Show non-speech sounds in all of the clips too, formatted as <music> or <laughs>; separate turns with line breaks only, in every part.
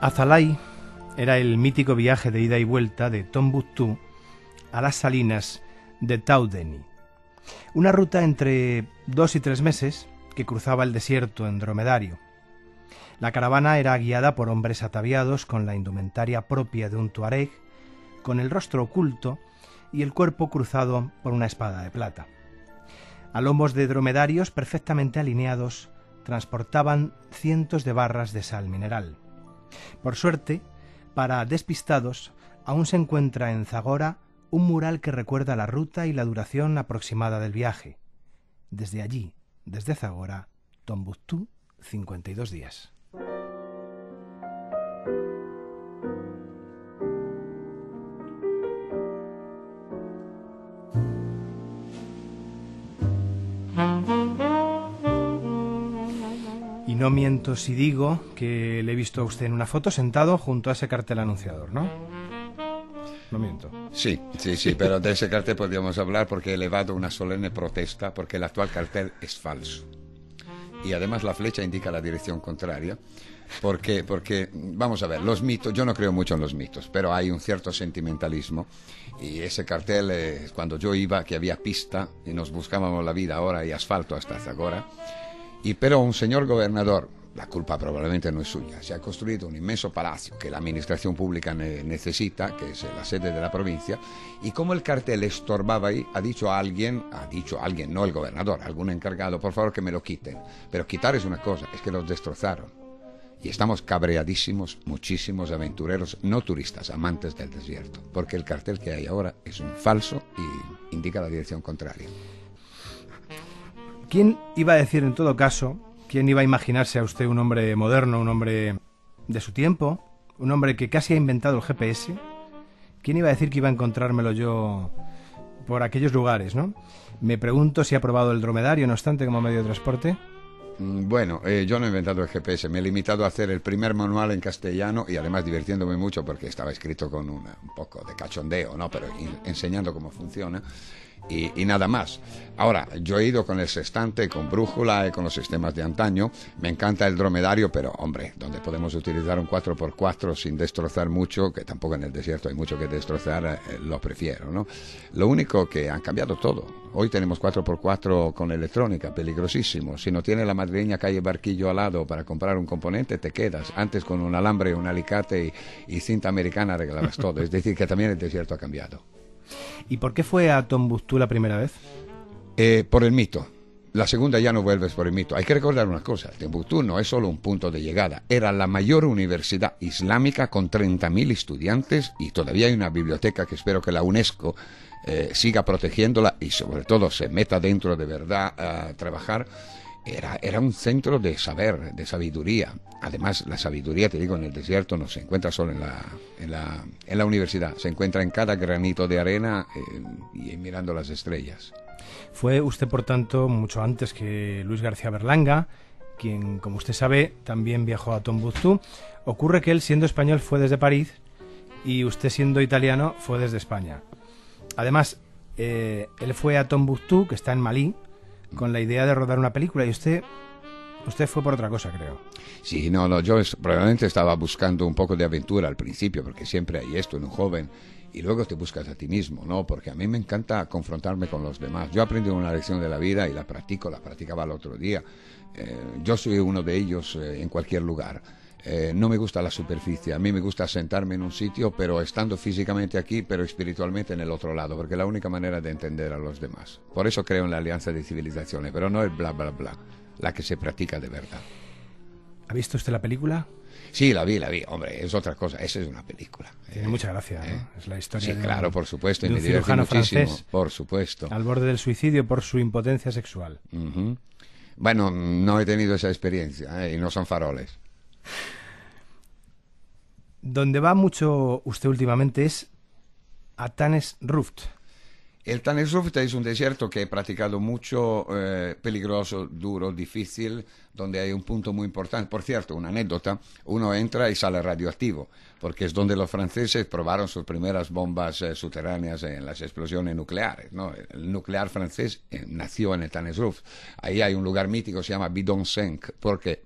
Azalai era el mítico viaje de ida y vuelta de Tombuctú a las salinas de Taudeni, una ruta entre dos y tres meses que cruzaba el desierto en dromedario. La caravana era guiada por hombres ataviados con la indumentaria propia de un tuareg, con el rostro oculto y el cuerpo cruzado por una espada de plata. A lomos de dromedarios perfectamente alineados transportaban cientos de barras de sal mineral. Por suerte, para despistados, aún se encuentra en Zagora un mural que recuerda la ruta y la duración aproximada del viaje. Desde allí, desde Zagora, Tombuctú, 52 días. no miento si digo que le he visto a usted en una foto sentado junto a ese cartel anunciador, ¿no?
No
miento. Sí, sí, sí, pero de ese cartel podríamos hablar porque he elevado una solemne protesta porque el actual cartel es falso. Y además la flecha indica la dirección contraria. Porque, vamos a ver, los mitos, yo no creo mucho en los mitos, pero hay un cierto sentimentalismo. Y ese cartel, eh, cuando yo iba, que había pista y nos buscábamos la vida ahora y asfalto hasta ahora y pero un señor gobernador, la culpa probablemente no es suya, se ha construido un inmenso palacio que la administración pública necesita, que es la sede de la provincia, y como el cartel estorbaba ahí, ha dicho a alguien, ha dicho a alguien, no el gobernador, algún encargado, por favor que me lo quiten. Pero quitar es una cosa, es que los destrozaron. Y estamos cabreadísimos, muchísimos aventureros, no turistas, amantes del desierto, porque el cartel que hay ahora es un falso y indica la dirección contraria.
¿Quién iba a decir en todo caso, quién iba a imaginarse a usted un hombre moderno, un hombre de su tiempo, un hombre que casi ha inventado el GPS? ¿Quién iba a decir que iba a encontrármelo yo por aquellos lugares, no? Me pregunto si ha probado el dromedario, no obstante, como medio de transporte.
Mm, bueno, eh, yo no he inventado el GPS, me he limitado a hacer el primer manual en castellano y además divirtiéndome mucho porque estaba escrito con un poco de cachondeo, ¿no? Pero enseñando cómo funciona y, nada más. Ahora, yo he ido con el sextante, con brújula y eh, con los sistemas de antaño. Me encanta el dromedario, pero hombre, donde podemos utilizar un 4x4 sin destrozar mucho, que tampoco en el desierto hay mucho que destrozar, eh, eh, lo prefiero, ¿no? Lo único que han cambiado todo. Hoy tenemos 4x4 con electrónica, peligrosísimo. Si no tienes la madrileña calle Barquillo al lado para comprar un componente, te quedas. Antes con un alambre, un alicate y, cinta americana arreglabas todo. Es decir, que también el desierto ha cambiado.
¿Y por qué fue a Tombuctú la primera
vez? Eh, por el mito. La segunda ya no vuelves por el mito. Hay que recordar una cosa, Tombuctú no es solo un punto de llegada, era la mayor universidad islámica con 30.000 estudiantes y todavía hay una biblioteca que espero que la UNESCO eh, siga protegiéndola y sobre todo se meta dentro de verdad a trabajar era, un centro de saber, de sabiduría. Además, la sabiduría, te digo, en el desierto no se encuentra solo en la, en la, universidad, se encuentra en cada granito de arena eh, y mirando las estrellas.
Fue usted, por tanto, mucho antes que Luis García Berlanga, quien, como usted sabe, también viajó a Tombuctú. Ocurre que él, siendo español, fue desde París y usted, siendo italiano, fue desde España. Además, eh, él fue a Tombuctú, que está en Malí, con la idea de rodar una película y usted Usted fue por otra cosa, creo.
Sí, no, no, yo probablemente estaba buscando un poco de aventura al principio, porque siempre hay esto en un joven, y luego te buscas a ti mismo, ¿no? Porque a mí me encanta confrontarme con los demás. Yo aprendí una lección de la vida y la practico, la practicaba el otro día. Eh, yo soy uno de ellos eh, en cualquier lugar. Eh, no me gusta la superficie, a mí me gusta sentarme en un sitio, pero estando físicamente aquí, pero espiritualmente en el otro lado, porque es la única manera de entender a los demás. Por eso creo en la alianza de civilizaciones, pero no el bla, bla, bla, la que se practica de verdad.
¿Ha visto usted la película?
Sí, la vi, la vi. Hombre, es otra cosa. Esa es una película.
Tiene mucha gracia, ¿Eh? Es la historia. Sí, claro, por supuesto. y me cirujano francés por
supuesto. Al borde
del suicidio por su impotencia sexual.
Bueno, no he tenido esa experiencia ¿eh? y no son faroles.
Donde va mucho usted últimamente es a Tanes Ruft.
El Tanes Ruft es un desierto que he practicado mucho, eh, peligroso, duro, difícil, donde hay un punto muy importante. Por cierto, una anécdota, uno entra y sale radioactivo, porque es donde los franceses probaron sus primeras bombas eh, subterráneas en las explosiones nucleares. ¿no? El nuclear francés eh, nació en el Tanes Ruft. Ahí hay un lugar mítico, se llama Bidon ¿por porque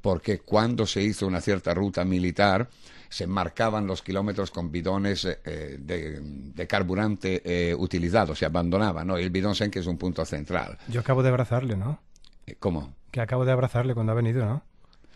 porque cuando se hizo una cierta ruta militar, se marcaban los kilómetros con bidones eh, de, de, carburante eh, utilizado, se abandonaba, ¿no? El bidón Senke es un punto central.
Yo acabo de abrazarle, ¿no? Eh, ¿Cómo? Que acabo de abrazarle cuando ha venido, ¿no?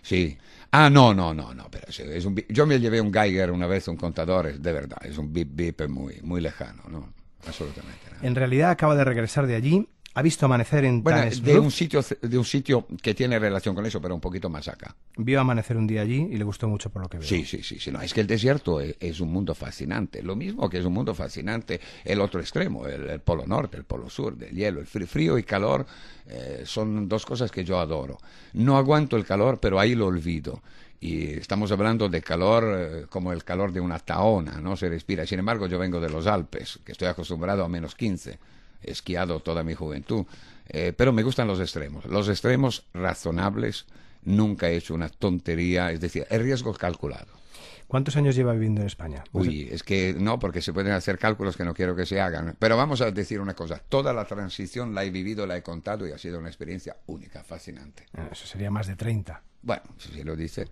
Sí. Ah, no, no, no, no. es un, yo me llevé un Geiger una vez, un contador, de verdad, es un bip bip muy, muy lejano, ¿no? Absolutamente.
En realidad acaba de regresar de allí ha visto amanecer en de un
sitio de un sitio que tiene relación con eso, pero un poquito más acá.
Vio amanecer un día allí y le gustó mucho por lo
que veo. Sí, sí, sí, sí. es que el desierto e, es, un mundo fascinante. Lo mismo que es un mundo fascinante el otro extremo, el, polo norte, el polo sur, el hielo, el frío, y calor eh, son dos cosas que yo adoro. No aguanto el calor, pero ahí lo olvido y estamos hablando de calor eh, como el calor de una taona, no se respira. Sin embargo, yo vengo de los Alpes, que estoy acostumbrado a menos 15 esquiado toda mi juventud. Eh, pero me gustan los extremos. Los extremos razonables, nunca he hecho una tontería, es decir, el riesgo calculado.
¿Cuántos años lleva viviendo en España?
Pues Uy, es que no, porque se pueden hacer cálculos que no quiero que se hagan. Pero vamos a decir una cosa, toda la transición la he vivido, la he contado y ha sido una experiencia única, fascinante. Ah, eso sería más de 30. Bueno, si lo dice.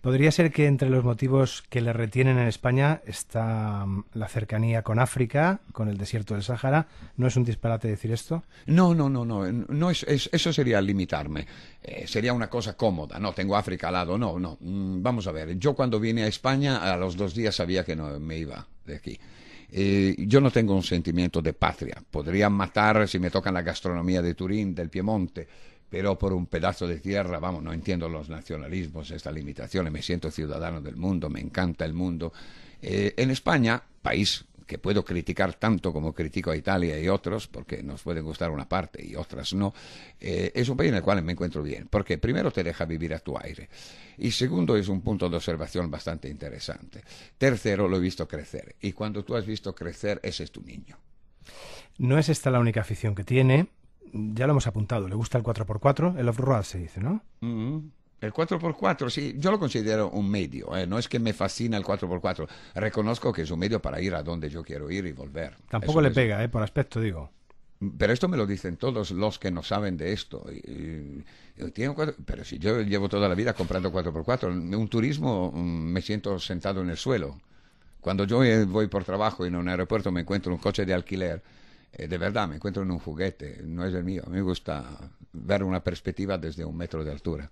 Podría ser que entre los motivos que le retienen en España está mm, la cercanía con África, con el desierto del Sáhara. ¿No es un disparate decir
esto? No, no, no, no. Eh, no es, eso sería limitarme. Eh, sería una cosa cómoda. No, tengo África al lado. No, no. Mm, vamos a ver. Yo cuando vine a España, a los dos días sabía que no me iba de aquí. Eh, yo no tengo un sentimiento de patria. Podría matar si me tocan la gastronomía de Turín, del Piemonte pero por un pedazo de tierra, vamos, no entiendo los nacionalismos, estas limitaciones, me siento ciudadano del mundo, me encanta el mundo. Eh, en España, país que puedo criticar tanto como critico a Italia y otros, porque nos pueden gustar una parte y otras no, eh, es un país en el cual me encuentro bien, porque primero te deja vivir a tu aire y segundo es un punto de observación bastante interesante. Tercero, lo he visto crecer y cuando tú has visto crecer, ese es tu niño.
No es esta la única afición que tiene, ya lo hemos apuntado, le gusta el 4x4, el off-road se dice, ¿no?
Mm-hmm. El 4x4, sí, yo lo considero un medio, eh, no es que me fascina el 4x4, reconozco que es un medio para ir a donde yo quiero ir y volver.
Tampoco le pega, eh, por aspecto digo.
Mm, pero esto me lo dicen todos los que no saben de esto. pero si yo llevo toda la vida comprando 4x4, un turismo mm, me siento sentado en el suelo. Cuando yo eh, voy por trabajo y en un aeropuerto me encuentro un coche de alquiler eh, de verdad me encuentro en un juguete, no es el mío. A mí me gusta ver una perspectiva desde un metro de altura.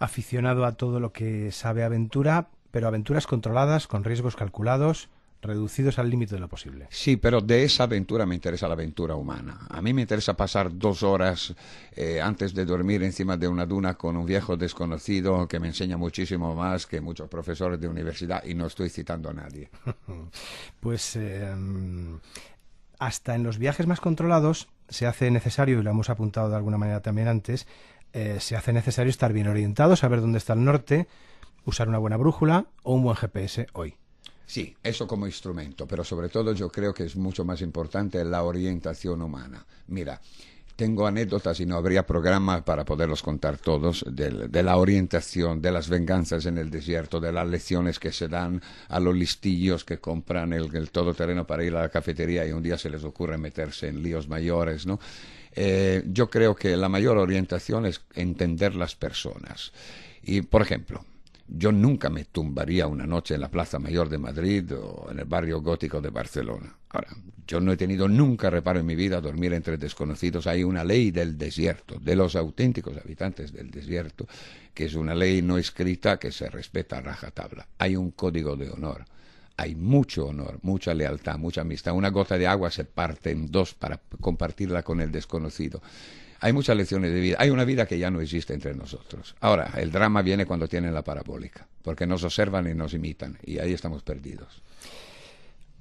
Aficionado a todo lo que sabe aventura, pero aventuras controladas, con riesgos calculados, reducidos al límite de lo posible.
Sí, pero de esa aventura me interesa la aventura humana. A mí me interesa pasar dos horas eh, antes de dormir encima de una duna con un viejo desconocido que me enseña muchísimo más que muchos profesores de universidad y no estoy citando a nadie.
<laughs> pues em, hasta en los viajes más controlados se hace necesario, y lo hemos apuntado de alguna manera también antes, eh, se hace necesario estar bien orientado, saber dónde está el norte, usar una buena brújula o un buen GPS
hoy. Sí, eso como instrumento, pero sobre todo yo creo que es mucho más importante la orientación humana. Mira, tengo anécdotas y no habría programa para poderlos contar todos, de, la orientación, de las venganzas en el desierto, de las lecciones que se dan a los listillos que compran el, todo terreno para ir a la cafetería y un día se les ocurre meterse en líos mayores, ¿no? Eh, yo creo que la mayor orientación es entender las personas. Y, por ejemplo, yo nunca me tumbaría una noche en la Plaza Mayor de Madrid o en el barrio gótico de Barcelona. Ahora, yo no he tenido nunca reparo en mi vida dormir entre desconocidos. Hay una ley del desierto, de los auténticos habitantes del desierto, que es una ley no escrita que se respeta a rajatabla. Hay un código de honor. Hay mucho honor, mucha lealtad, mucha amistad. Una gota de agua se parte en dos para compartirla con el desconocido. Hay muchas lecciones de vida. Hay una vida que ya no existe entre nosotros. Ahora, el drama viene cuando tienen la parabólica, porque nos observan y nos imitan, y ahí estamos perdidos.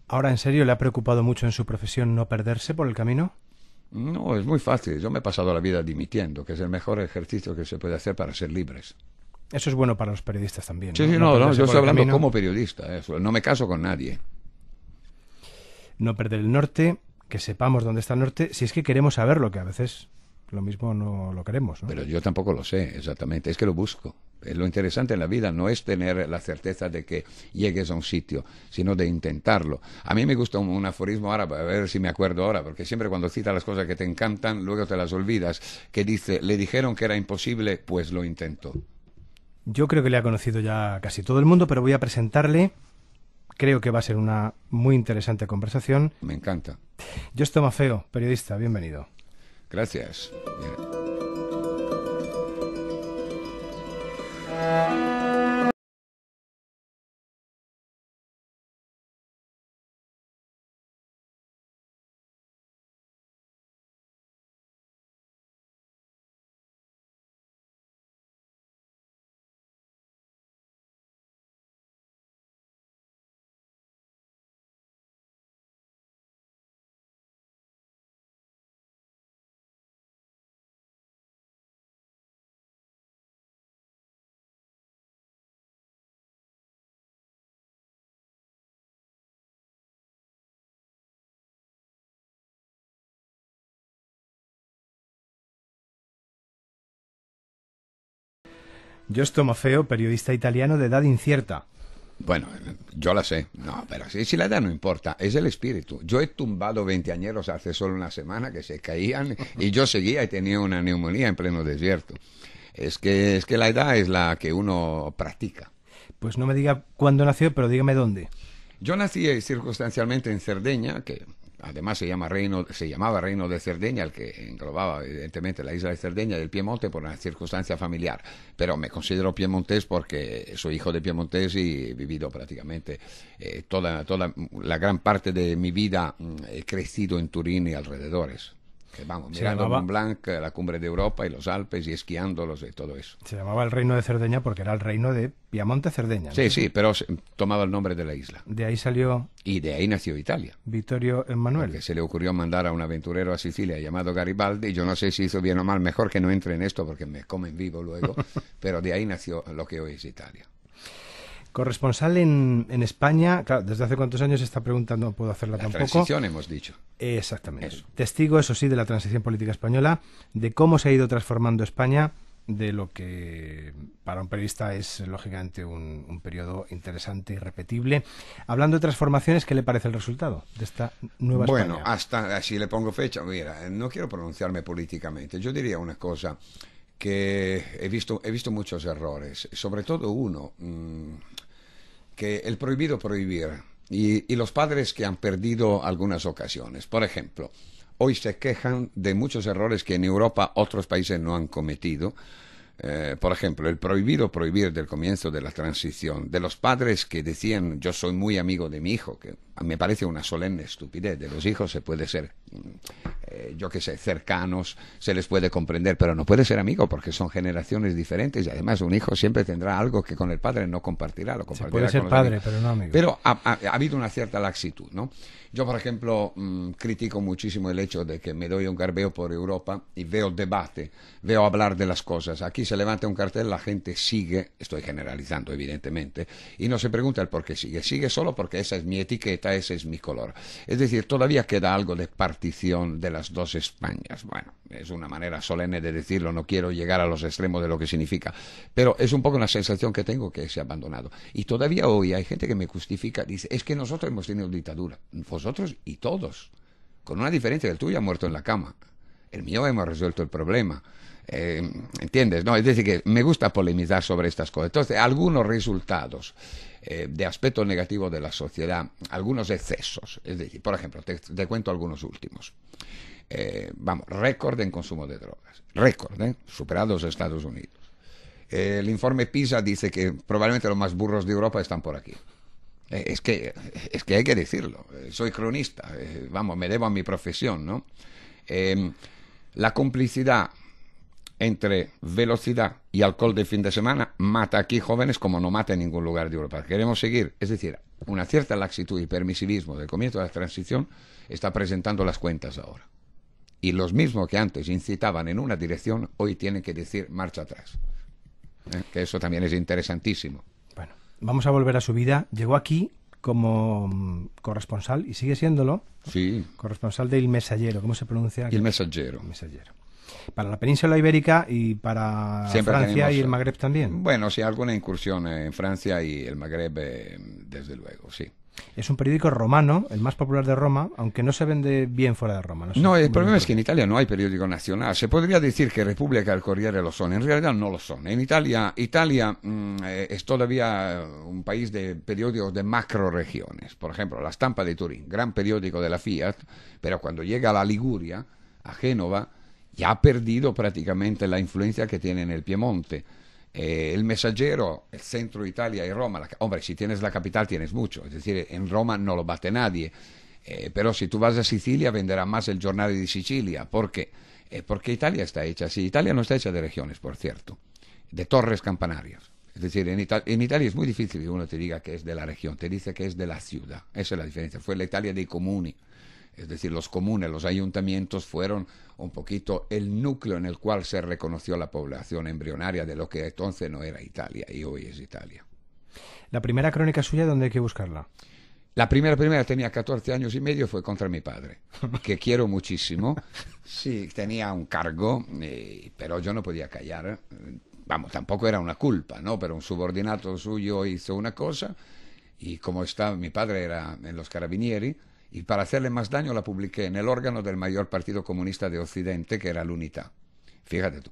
Ahora, ¿en serio le ha preocupado mucho en su profesión no perderse por el camino?
No, es muy fácil. Yo me he pasado la vida dimitiendo, que es el mejor ejercicio que se puede hacer para ser libres.
Eso es bueno para los periodistas también. Sí, sí, no, yo estoy hablando como
periodista. Eh, no me caso con nadie.
No perder el norte, que sepamos dónde está el norte, si es que queremos saberlo, que a veces lo mismo no lo queremos. Pero yo tampoco lo
sé exactamente, es que lo busco. Lo interesante en la vida no es tener la certeza de que llegues a un sitio, sino de intentarlo. A mí me gusta un, aforismo árabe, a ver si me acuerdo ahora, porque siempre cuando cita las cosas que te encantan, luego te las olvidas, que dice, le dijeron que era imposible, pues lo intentó.
Yo creo que le ha conocido ya casi todo el mundo, pero voy a presentarle. Creo que va a ser una muy interesante conversación.
Me encanta.
Yo estoy feo... periodista, bienvenido. Gracias. Yo Giusto feo, periodista italiano de edad incierta.
Bueno, yo la sé. No, pero si, la edad no importa, es el espíritu. Yo he tumbado veinteañeros hace solo una semana que se caían y yo seguía y tenía una neumonía en pleno desierto. Es que, es que la edad es la que uno practica.
Pues no me diga cuándo nació, pero dígame dónde.
Yo nací eh, circunstancialmente en Cerdeña, que Además se, llamaba Reino de Cerdeña, el que englobaba evidentemente la isla de Cerdeña del Piemonte por una circunstancia familiar. Pero me considero piemontés porque soy hijo de piemontés y he vivido prácticamente eh, toda la gran parte de mi vida, mm, he crecido en Turín y alrededores que vamos, mirando llamaba, Mont Blanc, eh, la cumbre de Europa y los Alpes y esquiándolos y todo eso.
Se llamaba el Reino de Cerdeña porque era el reino de Piamonte Cerdeña. Sí,
sí, pero tomaba el nombre de la isla. De ahí salió. Y de ahí nació Italia. Vittorio Emanuel. Que se le ocurrió mandar a un aventurero a Sicilia llamado Garibaldi. Yo no sé si hizo bien o mal, mejor que no entre en esto porque me comen vivo luego. <laughs> pero de ahí nació lo que hoy es Italia.
Corresponsal en, España, claro, desde hace cuántos años esta pregunta no puedo hacerla la Transición,
hemos dicho. Exactamente.
Testigo, eso sí, de la transición política española, de cómo se ha ido transformando España, de lo que para un periodista es lógicamente un, periodo interesante y repetible. Hablando de transformaciones, ¿qué le parece el resultado de esta nueva bueno, Bueno,
hasta si le pongo fecha, mira, no quiero pronunciarme políticamente. Yo diría una cosa que he visto, he visto muchos errores, sobre todo uno. Mm, que el prohibido prohibir y, y los padres que han perdido algunas ocasiones. Por ejemplo, hoy se quejan de muchos errores que en Europa otros países no han cometido eh, por ejemplo, el prohibido prohibir del comienzo de la transición, de los padres que decían yo soy muy amigo de mi hijo, que me parece una solemne estupidez, de los hijos se puede ser, mm, eh, yo que sé, cercanos, se les puede comprender, pero no puede ser amigo porque son generaciones diferentes y además un hijo siempre tendrá algo que con el padre no compartirá, lo puede ser padre, pero no amigo. Pero ha habido una cierta laxitud, ¿no? Yo, por ejemplo, mm, critico muchísimo el hecho de que me doy un garbeo por Europa y veo debate, veo hablar de las cosas. Aquí se levanta un cartel, la gente sigue, estoy generalizando evidentemente, y no se pregunta el por qué sigue. Sigue solo porque esa es mi etiqueta, ese es mi color. Es decir, todavía queda algo de partición de las dos Españas. Bueno, es una manera solemne de decirlo, no quiero llegar a los extremos de lo que significa, pero es un poco una sensación que tengo que se ha abandonado. Y todavía hoy hay gente que me justifica, dice, es que nosotros hemos tenido dictadura nosotros y todos. Con una diferencia, el tuyo ha muerto en la cama, el mío hemos resuelto el problema. Eh, ¿Entiendes? No, es decir, que me gusta polemizar sobre estas cosas. Entonces, algunos resultados eh, de aspecto negativo de la sociedad, algunos excesos. Es decir, por ejemplo, te, cuento algunos últimos. Eh, vamos, récord en consumo de drogas. Récord, ¿eh? Superados Estados Unidos. el informe PISA dice que probablemente los más burros de Europa están por aquí. Eh, es, que, es que hay que decirlo, eh, soy cronista, eh, vamos, me debo a mi profesión, ¿no? Em, la complicidad entre velocidad y alcohol de fin de semana mata aquí jóvenes como no mata en ningún lugar de Europa. Queremos seguir, es decir, una cierta laxitud y permisivismo del comienzo de la transición está presentando las cuentas ahora. Y los mismos que antes incitaban en una dirección, hoy tienen que decir marcha atrás. Que eso también es interesantísimo
vamos a volver a su vida, llegó aquí como mm, corresponsal y sigue siéndolo. Sí. Corresponsal del Mesallero. ¿cómo se pronuncia? El
Mensajero. Mensajero.
Para la península ibérica y para Francia y el eh, Magreb también.
Bueno, sí, alguna incursión en Francia y el Magreb, eh, desde luego, sí. Es un
periódico romano, el más popular de Roma, aunque no se vende bien fuera de Roma.
No, el problema es que en Italia no hay periódico nacional. Se podría decir que República y Corriere lo son, en realidad no lo son. En Italia, Italia mm, eh, es todavía eh, un país de periódicos de macro regiones. Por ejemplo, la Stampa de Turín, gran periódico de la Fiat, pero cuando llega a la Liguria, a Génova, ya ha perdido prácticamente la influencia que tiene en el Piemonte eh, el mensajero, el centro Italia y Roma, hombre, si tienes la capital tienes mucho, es decir, en Roma no lo bate nadie, eh, pero si tú vas a Sicilia venderá más el Giornale de Sicilia, ¿por qué? Eh, porque Italia está hecha así, Italia no está hecha de regiones, por cierto, de torres campanarias. Es decir, en, Italia es muy difícil que uno te diga que es de la región, te dice que es de la ciudad. Esa es la diferencia. Fue la Italia de comuni, es decir, los comunes, los ayuntamientos fueron un poquito el núcleo en el cual se reconoció la población embrionaria de lo que entonces no era Italia y hoy es Italia.
La primera crónica suya, ¿dónde hay que buscarla?
La primera, primera, tenía 14 años y medio, fue contra mi padre, <laughs> que quiero muchísimo. Sí, tenía un cargo, eh, pero yo no podía callar. Vamos, tampoco era una culpa, ¿no? Pero un subordinado suyo hizo una cosa y como estaba, mi padre era en los carabinieri, y para hacerle más daño la publiqué en el órgano del mayor partido comunista de Occidente, que era la UNITA. Fíjate tú.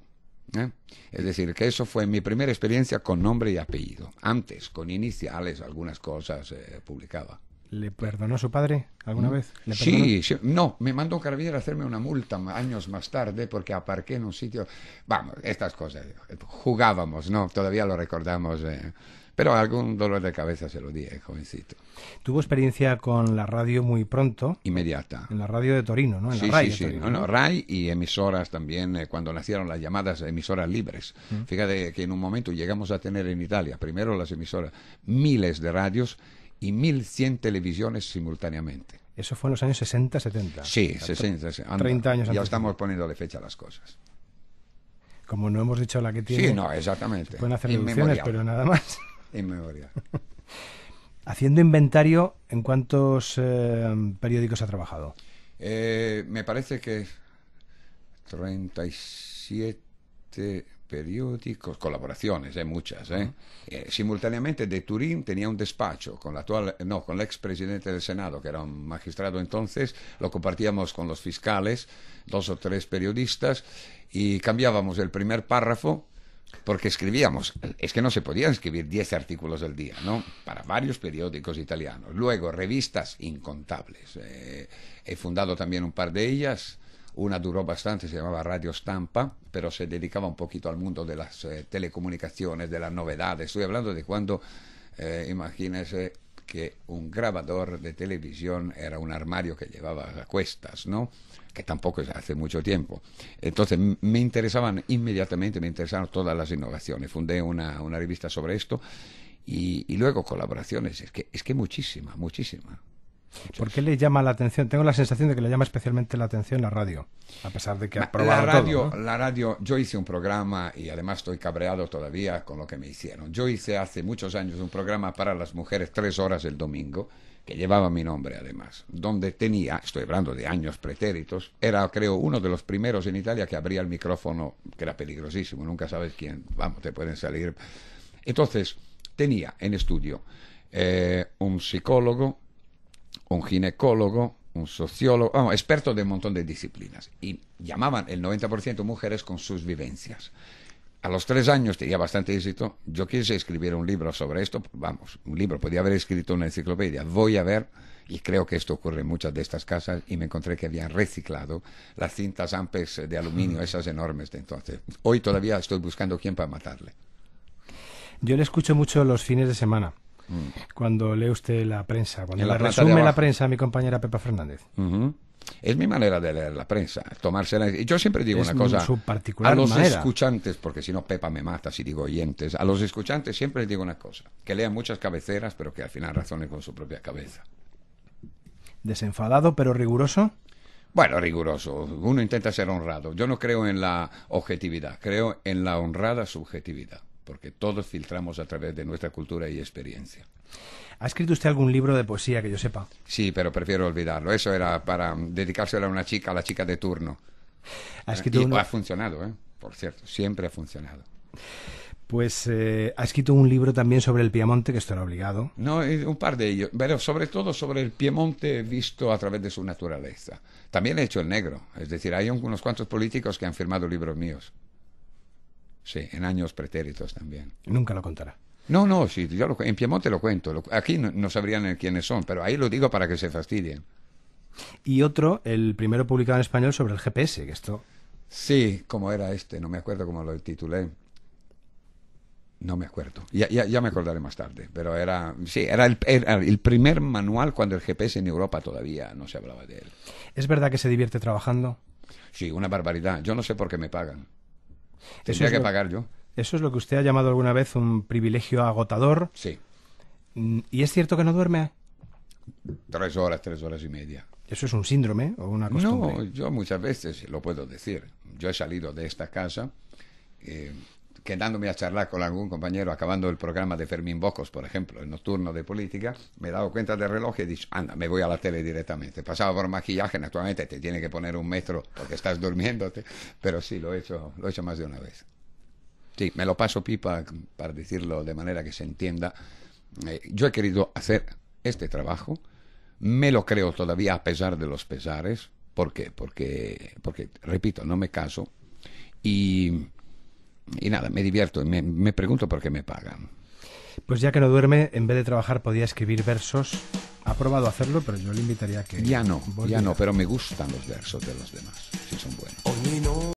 ¿eh? Es decir, que eso fue mi primera experiencia con nombre y apellido. Antes, con iniciales, algunas cosas eh, publicaba.
¿Le perdonó su padre alguna ¿Mm? vez? sí,
sí, no, me mandó un a hacerme una multa años más tarde porque aparqué en un sitio. Vamos, estas cosas. Eh, jugábamos, ¿no? Todavía lo recordamos. Pero algún dolor de cabeza se lo di, el eh, jovencito. Tuvo experiencia
con la radio muy pronto.
Inmediata.
En la radio de Torino, ¿no? En sí, la RAI sí, sí. no, no,
RAI y emisoras también, eh, cuando nacieron las llamadas emisoras libres. Fíjate que en un momento llegamos a tener en Italia, primero las emisoras, miles de radios y 1.100 televisiones simultáneamente.
Eso fue en los años 60, 70. Sí, 60, 30 años. Ya
estamos poniéndole fecha a las cosas.
Como no hemos dicho la que tiene. Sí, no, exactamente. Pueden hacer reducciones, pero nada más. <laughs> Haciendo inventario, ¿en cuántos eh, periódicos ha trabajado?
Eh, me parece que 37 periódicos, colaboraciones, hay eh, muchas. simultáneamente de Turín tenía un despacho con la actual, no, con el ex presidente del Senado, que era un magistrado entonces, lo compartíamos con los fiscales, dos o tres periodistas, y cambiábamos el primer párrafo porque escribíamos, es que no se podían escribir 10 artículos al día, ¿no? Para varios periódicos italianos. Luego, revistas incontables. Eh, he fundado también un par de ellas. Una duró bastante, se llamaba Radio Stampa, pero se dedicaba un poquito al mundo de las eh, telecomunicaciones, de las novedades. Estoy hablando de cuando, eh, imagínese que un grabador de televisión era un armario que llevaba a cuestas, ¿no? que tampoco es hace mucho tiempo. Entonces me interesaban inmediatamente, me interesaron todas las innovaciones. Fundé una, revista sobre esto y, luego colaboraciones. Es que, es que muchísima, muchísima.
¿Por qué le llama la atención? Tengo la sensación de que le llama especialmente la atención la radio, a pesar de que ha probado la radio,
La radio, yo hice un programa y además estoy cabreado todavía con lo que me hicieron. Yo hice hace muchos años un programa para las mujeres tres horas el domingo que llevaba mi nombre además, donde tenía, estoy hablando de años pretéritos, era creo uno de los primeros en Italia que abría el micrófono, que era peligrosísimo, nunca sabes quién, vamos, te pueden salir. Entonces, tenía en estudio eh, un psicólogo, un ginecólogo, un sociólogo, vamos, experto de un montón de disciplinas. Y llamaban el 90% mujeres con sus vivencias a los tres años tenía bastante éxito. Yo quise escribir un libro sobre esto, vamos, un libro, podía haber escrito una enciclopedia. Voy a ver, y creo que esto ocurre en muchas de estas casas, y me encontré que habían reciclado las cintas Ampex de aluminio, mm. esas enormes de entonces. Hoy todavía estoy buscando quién para matarle.
Yo le escucho mucho los fines de semana mm. cuando lee usted la prensa, cuando la, resume la prensa mi compañera Pepa Fernández.
Es mi manera de leer la prensa, tomársela. Y yo siempre digo una cosa a los escuchantes, porque si no Pepa me mata si digo oyentes, a los escuchantes siempre les digo una cosa, que lean muchas cabeceras, pero que al final razonen con su propia cabeza.
¿Desenfadado pero riguroso?
Bueno, riguroso. Uno intenta ser honrado. Yo no creo en la objetividad, creo en la honrada subjetividad, porque todos filtramos a través de nuestra cultura y experiencia.
¿Ha escrito usted algún libro de poesía que yo sepa?
Sí, pero prefiero olvidarlo. Eso era para dedicárselo a una chica, a la chica de turno. ¿Ha y, Ha funcionado, ¿eh? por cierto, siempre ha funcionado.
Pues eh, ha escrito un libro también sobre el Piemonte, que esto era obligado.
No, un par de ellos, pero sobre todo sobre el Piemonte visto a través de su naturaleza. También he hecho el negro, es decir, hay unos cuantos políticos que han firmado libros míos. Sí, en años pretéritos también.
Nunca lo contará.
No, no, sí, yo lo, en Piemonte lo cuento. aquí no, sabrían quiénes son, pero ahí lo digo para que se fastidien.
Y otro, el primero publicado en español sobre el GPS, que esto.
Sí, como era este, no me acuerdo cómo lo titulé. No me acuerdo. Ya, ya, me acordaré más tarde. Pero era, sí, era el, primer manual cuando el GPS en Europa todavía no se hablaba de él.
¿Es verdad que se divierte trabajando?
Sí, una barbaridad. Yo no sé por qué me pagan. Tendría que pagar yo.
Eso es lo que usted ha llamado alguna vez un privilegio agotador. Sí. Mm, ¿Y es cierto que no duerme?
Tres horas, tres horas y media.
¿Eso es un síndrome o una costumbre? No,
yo muchas veces lo puedo decir. Yo he salido de esta casa eh, quedándome a charlar con algún compañero, acabando el programa de Fermín Bocos, por ejemplo, el nocturno de política, me he dado cuenta del reloj y he dicho, anda, me voy a la tele directamente. Pasaba por maquillaje, naturalmente te tiene que poner un metro porque estás durmiéndote, pero sí, lo he hecho, lo he hecho más de una vez. Sí, me lo paso pipa para decirlo de manera que se entienda. Eh, yo he querido hacer este trabajo, me lo creo todavía a pesar de los pesares. ¿Por qué? Porque, porque repito, no me caso y, y nada, me divierto y me, pregunto por qué me pagan.
Pues ya que no duerme, en vez de trabajar podía escribir versos. Ha probado hacerlo, pero yo le invitaría a que... Ya no, ya no,
pero me gustan los versos de los demás, si son
buenos.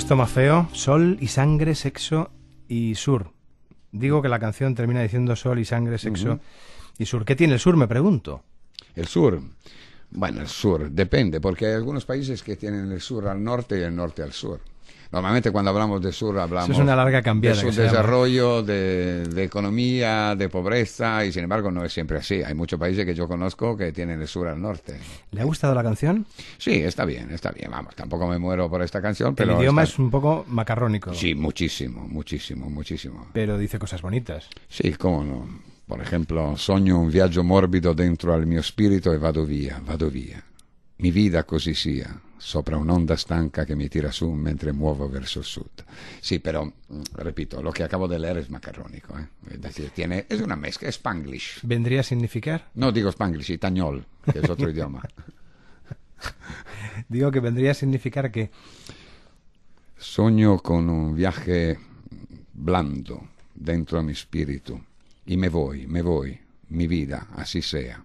Yo más feo, Sol y Sangre, Sexo y Sur. Digo que la canción termina diciendo Sol y Sangre, Sexo y Sur. ¿Qué tiene el Sur, me pregunto?
El Sur. Bueno, el Sur, depende, porque hay algunos países que tienen el Sur al norte y el norte al sur. Normalmente cuando hablamos de sur hablamos es una larga cambiada de su desarrollo, de, economía, de pobreza, y sin embargo no es siempre así. Hay muchos países que yo conozco que tienen el sur al norte. ¿Le ha
gustado la canción?
Sí, está bien, está bien. Vamos, tampoco me muero por esta canción, pero... El idioma es
un poco macarrónico. Sí,
muchísimo, muchísimo, muchísimo.
Pero dice cosas bonitas.
Sí, cómo no. Por ejemplo, soño un viaje mórbido dentro al mio espíritu Y e vado via, vado via. Mi vida così sia sopra onda stanca que me tira su mentre muevo verso el sud. ...sí, pero, mm, repito, lo que acabo de leer es macarrónico. Eh. Es decir, tiene, es una mezcla, es spanglish.
¿Vendría a significar?
No, digo spanglish, itañol, que es otro <laughs> idioma.
digo que vendría a significar que...
Sogno con un viaje blando dentro de mi espíritu. Y me voy, me voy, mi vida, así sea.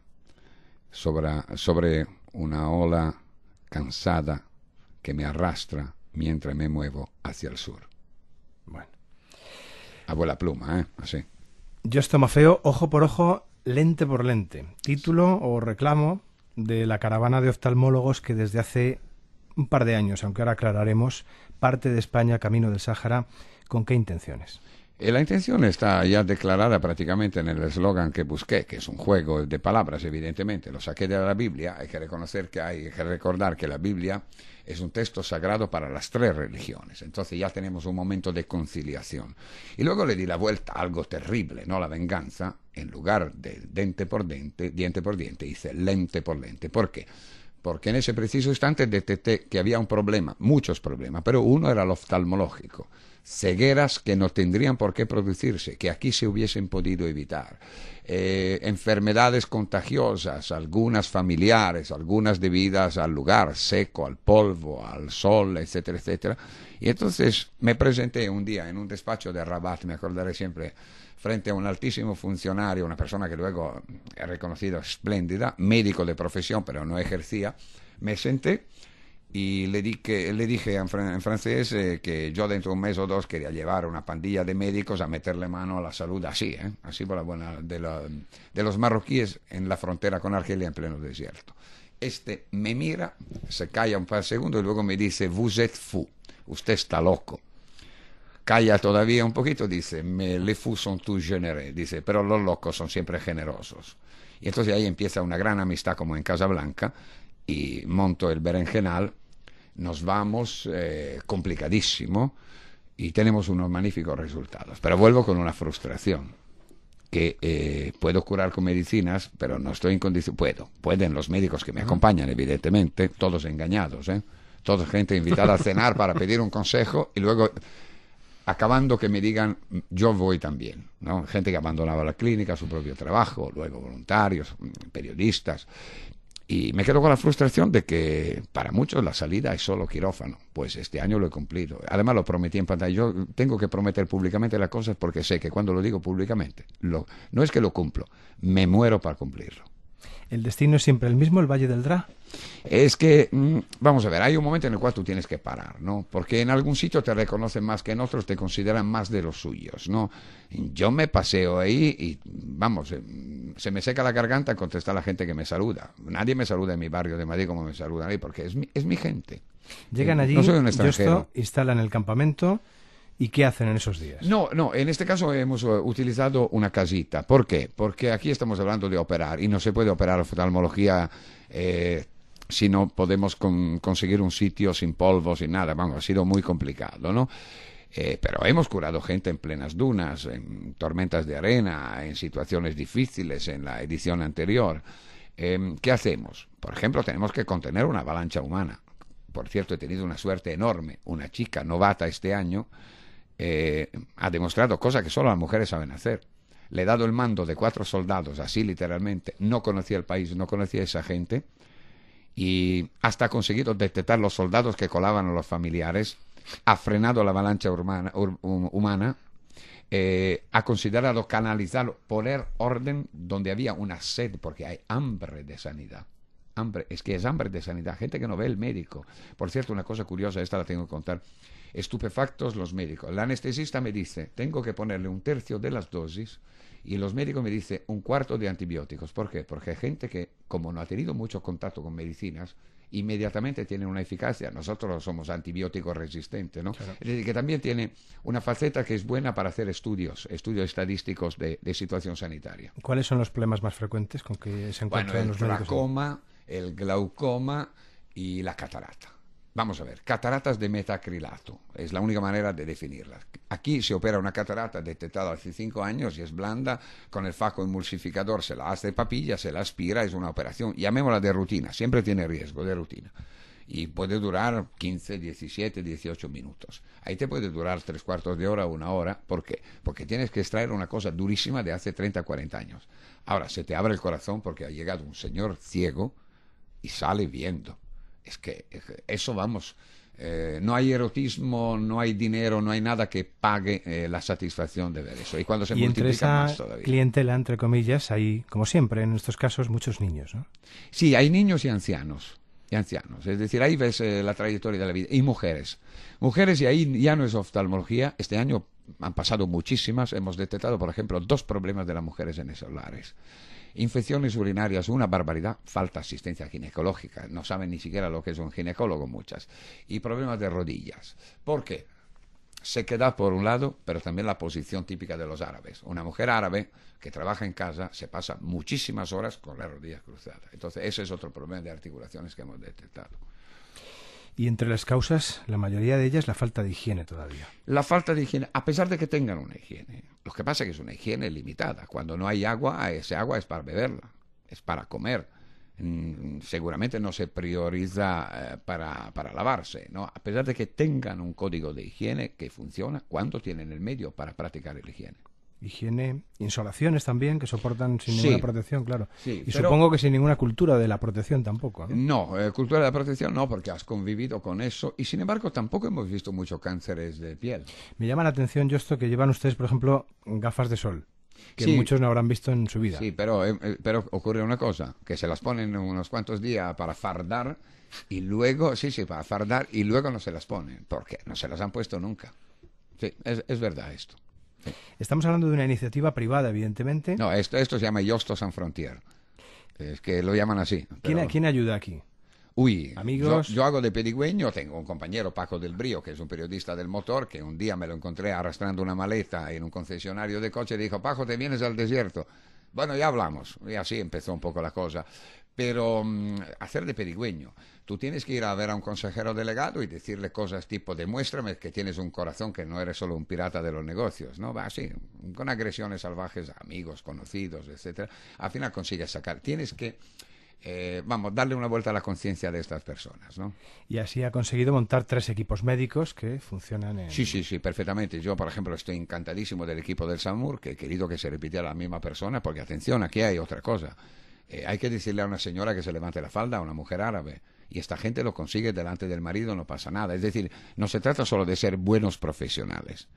sobre una ola cansada que me arrastra mientras me muevo hacia el sur. Bueno. abuela la pluma, ¿eh? Así.
Yo feo ojo por ojo, lente por lente. Título o reclamo de la caravana de oftalmólogos que desde hace un par de años, aunque ahora aclararemos, parte de España camino del Sáhara, ¿con qué intenciones?
Eh, la intención está ya declarada prácticamente en el eslogan que busqué, que es un juego de palabras, evidentemente. Lo saqué de la Biblia. Hay que reconocer que hay, que recordar que la Biblia es un texto sagrado para las tres religiones. Entonces ya tenemos un momento de conciliación. Y luego le di la vuelta a algo terrible, ¿no? La venganza, en lugar de dente por dente, diente por diente, hice lente por lente. ¿Por qué? Porque en ese preciso instante detecté que había un problema, muchos problemas, pero uno era el oftalmológico cegueras que no tendrían por qué producirse, que aquí se hubiesen podido evitar, eh, enfermedades contagiosas, algunas familiares, algunas debidas al lugar seco, al polvo, al sol, etcétera, etcétera. Y entonces me presenté un día en un despacho de Rabat, me acordaré siempre, frente a un altísimo funcionario, una persona que luego he reconocido espléndida, médico de profesión, pero no ejercía, me senté y le, le dije en, francés eh, que yo dentro de un mes o dos quería llevar una pandilla de médicos a meterle mano a la salud así, ¿eh? así por la buena de, los marroquíes en la frontera con Argelia en pleno desierto. Este me mira, se calla un par de segundos y luego me dice, vous êtes fou, usted está loco. Calla todavía un poquito, dice, me les fous sont tous généreux, dice, pero los locos son siempre generosos. Y entonces ahí empieza una gran amistad como en Casablanca y monto el berenjenal nos vamos eh, complicadísimo y tenemos unos magníficos resultados. Pero vuelvo con una frustración que eh, puedo curar con medicinas, pero no estoy en condición. Puedo, pueden los médicos que me acompañan, evidentemente, todos engañados, ¿eh? Toda gente invitada a cenar para pedir un consejo y luego acabando que me digan yo voy también, ¿no? Gente que abandonaba la clínica, su propio trabajo, luego voluntarios, periodistas. Y me quedo con la frustración de que para muchos la salida es solo quirófano. Pues este año lo he cumplido. Además lo prometí en pantalla. Yo tengo que prometer públicamente las cosas porque sé que cuando lo digo públicamente, lo, no es que lo cumplo, me muero para cumplirlo.
El destino es siempre el mismo, el Valle del Dra.
Es que, mm, vamos a ver, hay un momento en el cual tú tienes que parar, ¿no? Porque en algún sitio te reconocen más que en otros, te consideran más de los suyos, ¿no? Yo me paseo ahí y, vamos, eh, se me seca la garganta contestar a la gente que me saluda. Nadie me saluda en mi barrio de Madrid como me saludan ahí, porque es mi, gente. Llegan eh, allí,
instalan el campamento, ¿Y qué hacen en esos días?
No, no, en este caso hemos eh, utilizado una casita. ¿Por qué? Porque aquí estamos hablando de operar y no se puede operar oftalmología eh, si no podemos conseguir un sitio sin polvo, sin nada. Vamos, ha sido muy complicado, ¿no? Eh, pero hemos curado gente en plenas dunas, en tormentas de arena, en situaciones difíciles en la edición anterior. Em, ¿Qué hacemos? Por ejemplo, tenemos que contener una avalancha humana. Por cierto, he tenido una suerte enorme. Una chica novata este año eh, ha demostrado cosas que solo las mujeres saben hacer. Le he dado el mando de cuatro soldados, así literalmente, no conocía el país, no conocía a esa gente, y hasta ha conseguido detectar los soldados que colaban a los familiares, ha frenado la avalancha humana, eh, ha considerado canalizar, poner orden donde había una sed, porque hay hambre de sanidad. Hambre, es que es hambre de sanidad, gente que no ve el médico. Por cierto, una cosa curiosa, esta la tengo que contar estupefactos los médicos. El anestesista me dice, tengo que ponerle un tercio de las dosis y los médicos me dicen un cuarto de antibióticos. ¿Por qué? Porque hay gente que, como no ha tenido mucho contacto con medicinas, inmediatamente tiene una eficacia. Nosotros somos antibióticos resistentes, ¿no? Es decir, que también tiene una faceta que es buena para hacer estudios, estudios estadísticos de, situación sanitaria.
¿Cuáles son los problemas más frecuentes con que se encuentran los el
glaucoma, el glaucoma y la catarata. Vamos a ver, cataratas de metacrilato, es la única manera de definirlas. Aquí se opera una catarata detectada hace 5 años y es blanda, con el faco emulsificador se la hace papilla, se la aspira, es una operación, llamémosla de rutina, siempre tiene riesgo de rutina. Y puede durar 15, 17, 18 minutos. Ahí te puede durar tres cuartos de hora, una hora. ¿Por qué? Porque tienes que extraer una cosa durísima de hace 30, 40 años. Ahora, se te abre el corazón porque ha llegado un señor ciego y sale viendo es que eso vamos. Eh, no hay erotismo, no hay dinero, no hay nada que pague eh, la satisfacción de ver eso. Y cuando se multiplica
clientela, entre comillas, hay, como siempre, en estos casos, muchos niños, ¿no?
Sí, hay niños y ancianos. Y ancianos. Es decir, ahí ves eh, la trayectoria de la vida. Y mujeres. Mujeres, y ahí ya no es oftalmología. Este año han pasado muchísimas. Hemos detectado, por ejemplo, dos problemas de las mujeres en esos Infecciones urinarias, una barbaridad, falta asistencia ginecológica, no saben ni siquiera lo que es un ginecólogo muchas. Y problemas de rodillas. porque se queda por un lado, pero también la posición típica de los árabes. Una mujer árabe que trabaja en casa se pasa muchísimas horas con las rodillas cruzadas. Entonces, ese es otro problema de articulaciones que hemos detectado.
Y entre las causas, la mayoría de ellas, la falta de higiene
todavía. La falta de higiene, a pesar de que tengan una higiene. Lo que pasa es que es una higiene limitada. Cuando no hay agua, esa agua es para beberla, es para comer. Mm, seguramente no se prioriza eh, para, lavarse, ¿no? A pesar de que tengan un código de higiene que funciona, ¿cuánto tienen el medio para practicar la higiene?
higiene, insolaciones también que soportan sin ninguna protección, claro. y supongo que sin ninguna cultura de la protección tampoco.
No, eh, cultura de la protección no, porque has convivido con eso y sin embargo tampoco hemos visto muchos cánceres de
piel. Me llama la atención, yo esto que llevan ustedes, por ejemplo, gafas de sol que muchos no
habrán visto en su vida. Sí, pero, eh, eh, pero ocurre una cosa, que se las ponen unos cuantos días para fardar y luego, sí, sí, para fardar y luego no se las ponen, porque no se las han puesto nunca. Sí, es verdad esto. Estamos
hablando de una iniciativa privada, evidentemente.
No, esto, esto se llama Yosto San Frontier. Es que lo llaman así.
¿Quién, ¿Quién ayuda aquí?
Uy, amigos. Yo, hago de pedigüeño, tengo un compañero, Paco del Brío, que es un periodista del motor, que un día me lo encontré arrastrando una maleta en un concesionario de coche y dijo, Paco, te vienes al desierto. Bueno, ya hablamos. Y así empezó un poco la cosa pero hacerle mm, hacer de perigüeño. Tú tienes que ir a ver a un consejero delegado y decirle cosas tipo demuéstrame que tienes un corazón, que no eres solo un pirata de los negocios, ¿no? Va así, con agresiones salvajes amigos, conocidos, etc. Al final consigues sacar. Tienes que eh, vamos, darle una vuelta a la conciencia de estas personas. ¿no?
Y así ha conseguido montar tres equipos médicos que funcionan en... Sí,
sí, sí, perfectamente. Yo, por ejemplo, estoy encantadísimo del equipo del SAMUR, que he querido que se a la misma persona, porque atención, aquí hay otra cosa. Eh, hay que decirle a una señora que se levante la falda, a una mujer árabe. Y esta gente lo consigue delante del marido, no pasa nada. Es decir, no se trata solo de ser buenos profesionales.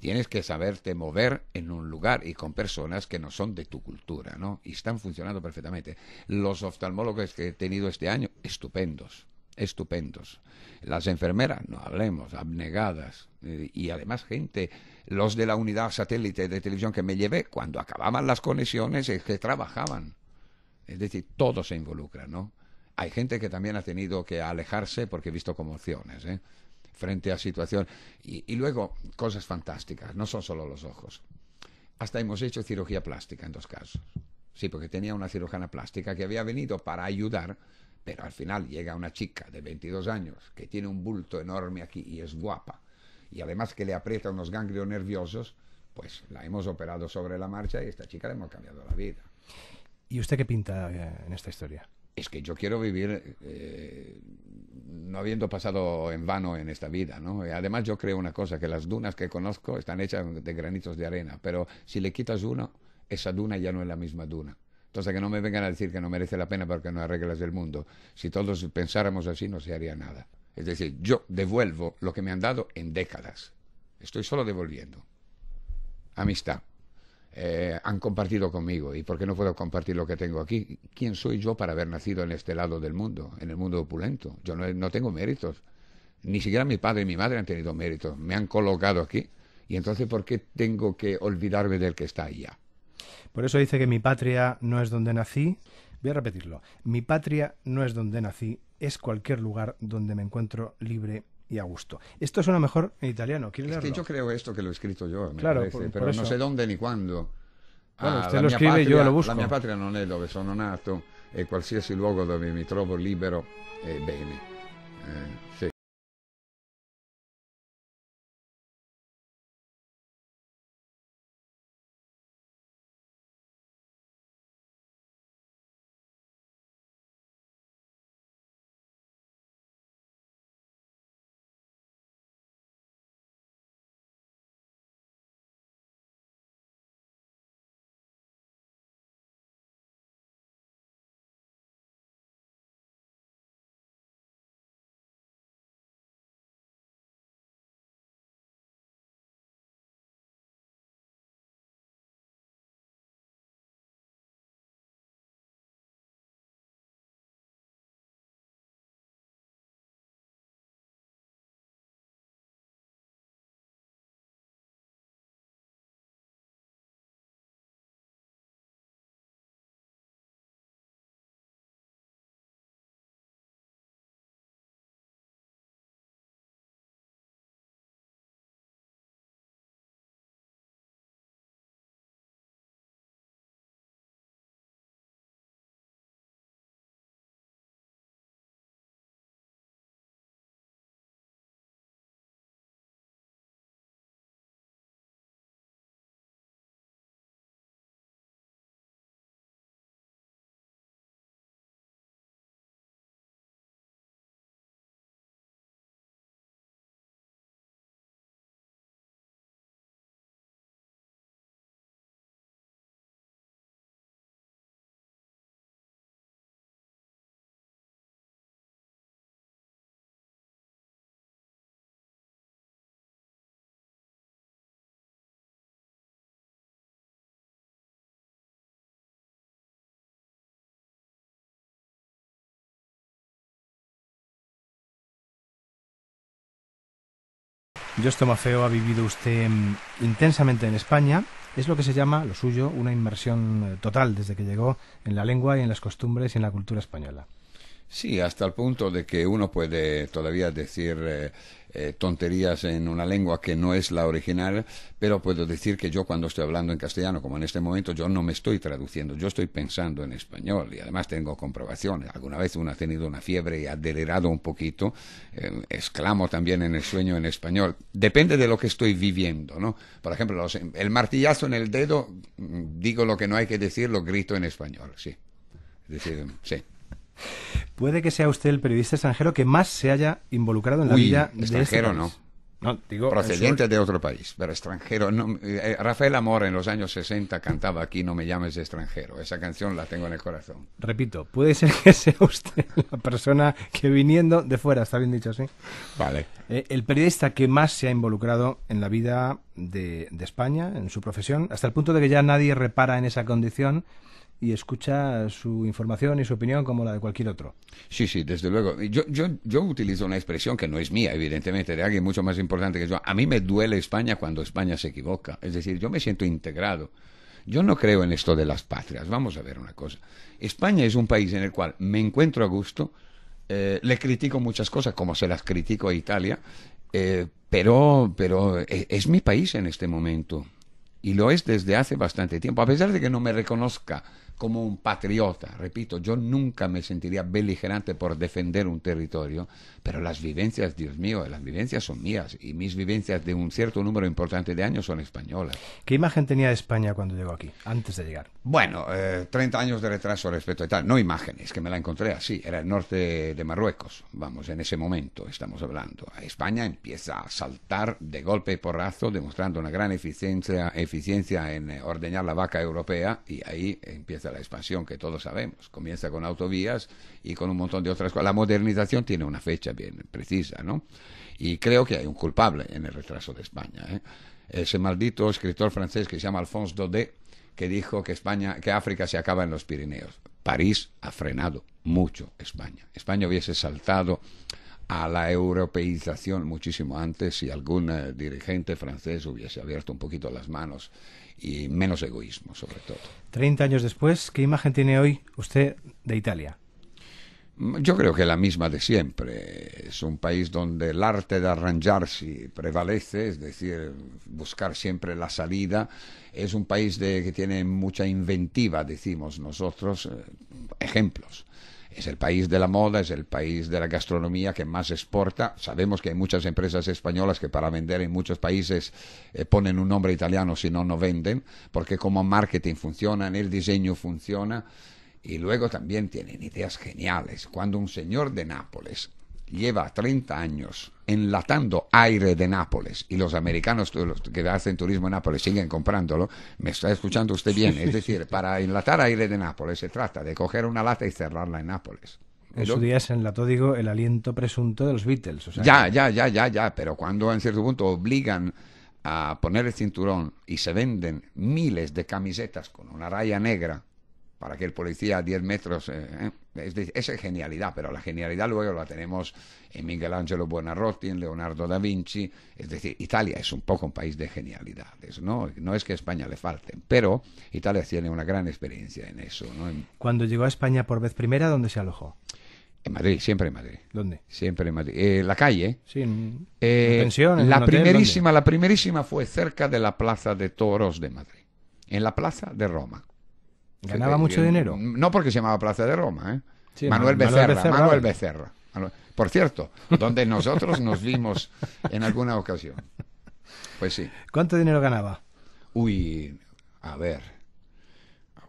Tienes que saberte mover en un lugar y con personas que no son de tu cultura, ¿no? Y están funcionando perfectamente. Los oftalmólogos que he tenido este año, estupendos estupendos. Las enfermeras, no hablemos, abnegadas. Eh, y además gente, los de la unidad satélite de televisión que me llevé, cuando acababan las conexiones es que trabajaban. Es decir, todo se involucra, ¿no? Hay gente que también ha tenido que alejarse porque he visto conmociones, ¿eh? Frente a situación. Y, y luego, cosas fantásticas, no son solo los ojos. Hasta hemos hecho cirugía plástica en dos casos. Sí, porque tenía una cirujana plástica que había venido para ayudar, pero al final llega una chica de 22 años que tiene un bulto enorme aquí y es guapa, y además que le aprieta unos ganglios nerviosos, pues la hemos operado sobre la marcha y a esta chica le hemos cambiado la vida. ¿Y usted qué pinta eh, en esta historia? Es que yo quiero vivir eh, no habiendo pasado en vano en esta vida, ¿no? Eh, además yo creo una cosa, que las dunas que conozco están hechas de granitos de arena, pero si le quitas uno, esa duna ya no es la misma duna. Entonces que no me vengan a decir que no merece la pena porque no arreglas reglas del mundo. Si todos pensáramos así no se haría nada. Es decir, yo devuelvo lo que me han dado en décadas. Estoy solo devolviendo. Amistad, eh, han compartido conmigo y por qué no puedo compartir lo que tengo aquí. ¿Quién soy yo para haber nacido en este lado del mundo, en el mundo opulento? Yo no, no tengo méritos. Ni siquiera mi padre y mi madre han tenido méritos. Me han colocado aquí. Y entonces, ¿por qué tengo que olvidarme del que está allá?
Por eso dice que mi patria no es donde nací. Voy a repetirlo. Mi patria no es donde nací, es cualquier lugar donde me encuentro libre y a gusto. Esto suena mejor en italiano. ¿Quieres
es que yo creo esto que lo he escrito yo, me parece, pero no sé dónde ni cuándo. ah, usted lo escribe yo, lo busco. La mia patria no es donde sono nato, è e cualquier lugar donde mi trovo libero e bene. Eh,
Justo Tomafeo ha vivido usted mm, intensamente en España. Es lo que se llama, lo suyo, una inmersión eh, total desde que llegó en la lengua y en las costumbres y en la cultura española.
Sí, hasta el punto de que uno puede todavía decir eh, eh, tonterías en una lengua que no es la original, pero puedo decir que yo cuando estoy hablando en castellano, como en este momento, yo no me estoy traduciendo, yo estoy pensando en español y además tengo comprobaciones. Alguna vez uno ha tenido una fiebre y ha delirado un poquito, eh, exclamo también en el sueño en español. Depende de lo que estoy viviendo, ¿no? Por ejemplo, el martillazo en el dedo, mm, digo lo que no hay que decir, lo grito en español, sí. Es decir, sí.
Puede que sea usted el periodista extranjero que más se haya involucrado en la vida de este extranjero
no. procediente de otro país, pero extranjero. No, eh, Rafael Amor en los años 60 cantaba aquí No me llames extranjero. Esa canción la tengo en el corazón.
Repito, puede ser que <laughs> sea usted la persona que viniendo de fuera, está bien dicho así.
Vale. Eh, el
periodista que más se ha involucrado en la vida de España, en su profesión, hasta el punto de que ya nadie repara en esa condición y escucha su información y su opinión como la de
cualquier otro. Sí, sí, desde luego. Yo, yo, yo utilizo una expresión que no es mía, evidentemente, de alguien mucho más importante que yo. A mí me duele España cuando España se equivoca. Es decir, yo me siento integrado. Yo no creo en esto de las patrias. Vamos a ver una cosa. España es un país en el cual me encuentro a gusto, eh, le critico muchas cosas como se las critico a Italia, eh, pero, pero eh, es mi país en este momento. Y lo es desde hace bastante tiempo, a pesar de que no me reconozca como un patriota. Repito, yo nunca me sentiría beligerante por defender un territorio, pero las vivencias, Dios mío, las vivencias son mías y mis vivencias de un cierto número importante de años son españolas.
¿Qué imagen tenía de España cuando llegó aquí, antes de llegar?
Bueno, 30 eh, años de retraso respecto a tal. No imágenes, que me la encontré así. Era el norte de Marruecos, vamos, en ese momento estamos hablando. España empieza a saltar de golpe y porrazo, demostrando una gran eficiencia, eficiencia en eh, ordeñar la vaca europea y ahí empieza la expansión que todos sabemos. Comienza con autovías y con un montón de otras cosas. La modernización tiene una fecha bien precisa, ¿no? Y creo que hay un culpable en el retraso de España. ¿eh? Ese maldito escritor francés que se llama Alphonse Daudet, que dijo que España, que África se acaba en los Pirineos. París ha frenado mucho España. España hubiese saltado a la europeización muchísimo antes si algún eh, dirigente francés hubiese abierto un poquito las manos y menos egoísmo, sobre todo.
Treinta años después, ¿qué imagen tiene hoy usted de Italia?
Yo creo que la misma de siempre. Es un país donde el arte de arranjarse prevalece, es decir, buscar siempre la salida. Es un país de, que tiene mucha inventiva, decimos nosotros, eh, ejemplos es el país de la moda, es el país de la gastronomía que más exporta. Sabemos que hay muchas empresas españolas que para vender en muchos países eh, ponen un nombre italiano si no, no venden, porque como marketing funciona, en el diseño funciona y luego también tienen ideas geniales. Cuando un señor de Nápoles lleva 30 años enlatando aire de Nápoles y los americanos que hacen turismo en Nápoles siguen comprándolo, me está escuchando usted bien. Es decir, <laughs> para enlatar aire de Nápoles se trata de coger una lata y cerrarla en Nápoles. En su día
se enlató, digo, el aliento presunto de los Beatles. ya,
ya, ya, ya, ya, pero cuando en cierto punto obligan a poner el cinturón y se venden miles de camisetas con una raya negra para que el policía a 10 metros. Eh, eh, es, genialidad, pero la genialidad luego la tenemos en Ángelo Buonarroti, en Leonardo da Vinci. Es decir, Italia es un poco un país de genialidades, ¿no? No es que a España le falten, pero Italia tiene una gran experiencia en eso,
Cuando llegó a España por vez primera, ¿dónde se alojó?
En Madrid, siempre en Madrid. ¿Dónde? Siempre en Madrid. Eh, la calle. Sí,
la, primerísima,
la primerísima fue cerca de la Plaza de Toros de Madrid, en la Plaza de Roma. ¿Ganaba mucho dinero? No porque se llamaba Plaza de Roma, ¿eh? Manuel, Becerra, Manuel Becerra. Por cierto, donde nosotros nos vimos en alguna ocasión. Pues sí.
¿Cuánto dinero ganaba?
Uy, a ver.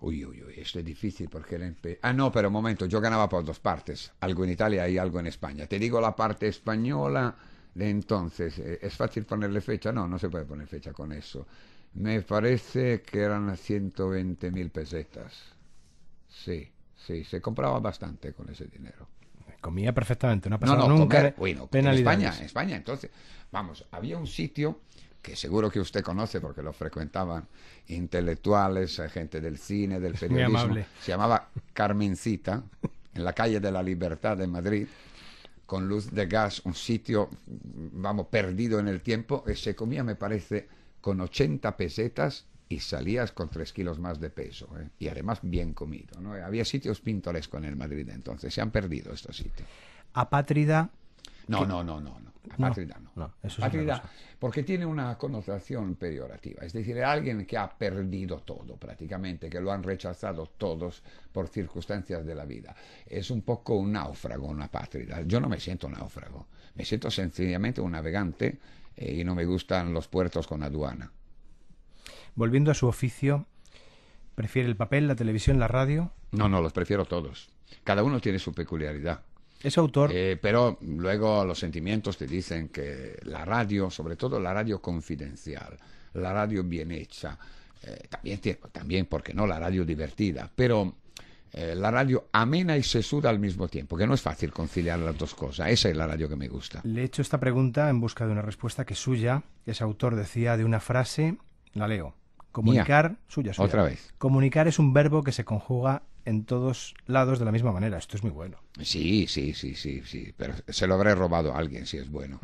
Uy, uy, uy, esto es difícil porque era... Ah, no, pero un momento, yo ganaba por dos partes, algo en Italia y algo en España. Te digo la parte española de entonces, eh, ¿es fácil ponerle fecha? No, no se puede poner fecha con eso me parece que eran 120 mil pesetas. Sí, sí, se compraba bastante con ese dinero.
Comía perfectamente, una persona no, nunca bueno, en España, en
España, entonces, vamos, había un sitio que seguro que usted conoce porque lo frecuentaban intelectuales, eh, gente del cine, del <laughs> periodismo. Se llamaba Carmencita, en la calle de la Libertad de Madrid, con luz de gas, un sitio, vamos, perdido en el tiempo, y eh, se comía, me parece, con 80 pesetas y salías con 3 kilos más de peso. ¿eh? Y además bien comido. ¿no? Había sitios pintorescos en el Madrid entonces. Se han perdido estos sitios.
Apátrida.
No, no, no, no, no. Apátrida no. no. Apátrida, porque tiene una connotación peyorativa. Es decir, alguien que ha perdido todo prácticamente, que lo han rechazado todos por circunstancias de la vida. Es un poco un náufrago, una apátrida. Yo no me siento náufrago. Me siento sencillamente un navegante eh, y no me gustan los puertos con aduana.
Volviendo a su oficio, ¿prefiere el papel, la televisión, la radio?
No, no, los prefiero todos. Cada uno tiene su peculiaridad. Es autor. Eh, pero luego los sentimientos te dicen que la radio, sobre todo la radio confidencial, la radio bien hecha, eh, también, también, porque no, la radio divertida, pero eh, la radio amena y sesuda al mismo tiempo, que no es fácil conciliar las dos cosas. Esa es la radio que me gusta.
Le he hecho esta pregunta en busca de una respuesta que suya, ese autor decía de una frase, la leo. Comunicar, suya, suya, Otra vez. Comunicar es un verbo que se conjuga en todos lados de la misma manera. Esto es muy bueno.
Sí, sí, sí, sí, sí. Pero se lo habré robado a alguien si es bueno.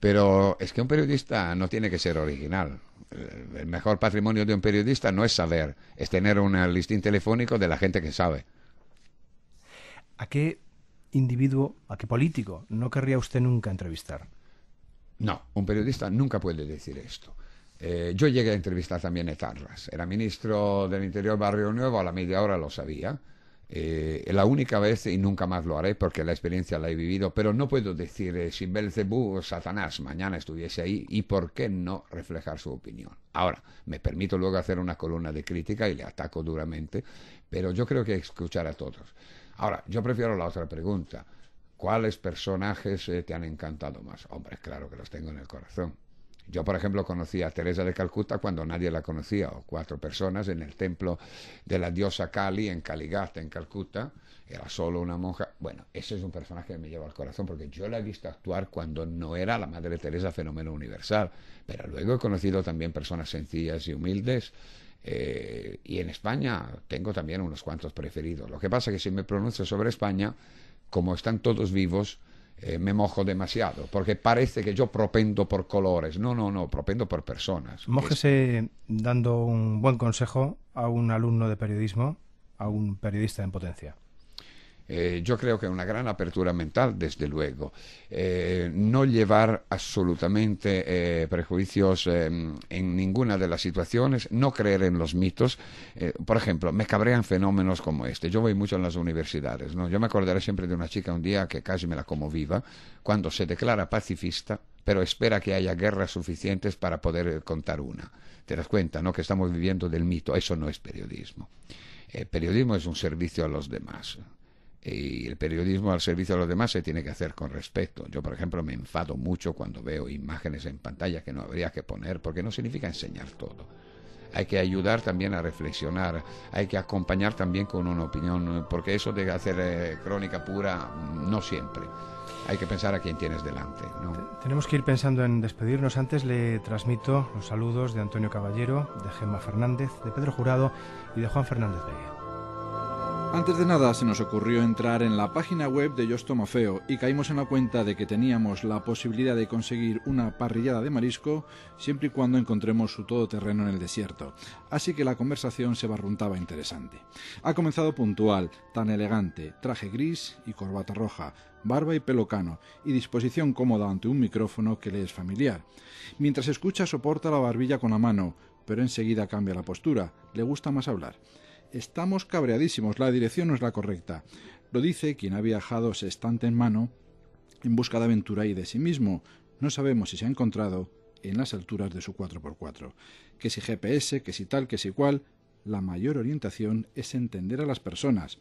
Pero es que un periodista no tiene que ser original el mejor patrimonio de un periodista no es saber, es tener un listín telefónico de la gente que sabe.
¿A qué individuo, a qué político no querría usted nunca entrevistar?
No, un periodista nunca puede decir esto. Eh, yo llegué a entrevistar también a Tarras, Era ministro del Interior Barrio Nuevo, a la media hora lo sabía. Eh, la única vez y nunca más lo haré porque la experiencia la he vivido, pero no puedo decir eh, si Belzebú o oh, Satanás mañana estuviese ahí y por qué no reflejar su opinión. Ahora, me permito luego hacer una columna de crítica y le ataco duramente, pero yo creo que escuchar a todos. Ahora, yo prefiero la otra pregunta. ¿Cuáles personajes eh, te han encantado más? Hombre, claro que los tengo en el corazón. Yo, por ejemplo, conocí a Teresa de Calcuta cuando nadie la conocía, o cuatro personas en el templo de la diosa Kali en Caligata, en Calcuta. Era solo una monja. Bueno, ese es un personaje que me lleva al corazón porque yo la he visto actuar cuando no era la Madre Teresa fenómeno universal. Pero luego he conocido también personas sencillas y humildes. Eh, y en España tengo también unos cuantos preferidos. Lo que pasa es que si me pronuncio sobre España, como están todos vivos, eh, me mojo demasiado, porque parece que yo propendo por colores. No, no, no, propendo por personas.
Mójese dando un buen consejo a un alumno de periodismo, a un periodista en potencia.
Eh, yo creo que una gran apertura mental, desde luego. Eh, no llevar absolutamente eh, prejuicios en ninguna de las situaciones, no creer en los mitos. por ejemplo, me cabrean fenómenos como este. Yo voy mucho en las universidades. Yo me acordaré siempre de una chica un día que casi me la como viva, cuando se declara pacifista, pero espera que haya guerras suficientes para poder contar una. ¿Te das cuenta, no? Que estamos viviendo del mito. Eso no es periodismo. periodismo es un servicio a los demás y el periodismo al servicio de los demás se tiene que hacer con respeto. Yo, por ejemplo, me enfado mucho cuando veo imágenes en pantalla que no habría que poner, porque no significa enseñar todo. Hay que ayudar también a reflexionar, hay que acompañar también con una opinión, porque eso de hacer eh, crónica pura mm, no siempre. Hay que pensar a quién tienes delante.
Tenemos que ir pensando en despedirnos. Antes le transmito los saludos de Antonio Caballero, de Gemma Fernández, de Pedro Jurado y de Juan Fernández Vega.
Antes de nada se nos ocurrió entrar en la página web de Yosto Mafeo y caímos en la cuenta de que teníamos la posibilidad de conseguir una parrillada de marisco siempre y cuando encontremos su todoterreno en el desierto. Así que la conversación se barruntaba interesante. Ha comenzado puntual, tan elegante, traje gris y corbata roja, barba y pelo cano, y disposición cómoda ante un micrófono que le es familiar. Mientras escucha soporta la barbilla con la mano, pero enseguida cambia la postura, le gusta más hablar. Estamos cabreadísimos, la dirección no es la correcta. Lo dice quien ha viajado estante en mano en busca de aventura y de sí mismo. No sabemos si se ha encontrado en las alturas de su 4x4. Que si GPS, que si tal, que si cual, la mayor orientación es entender a las personas,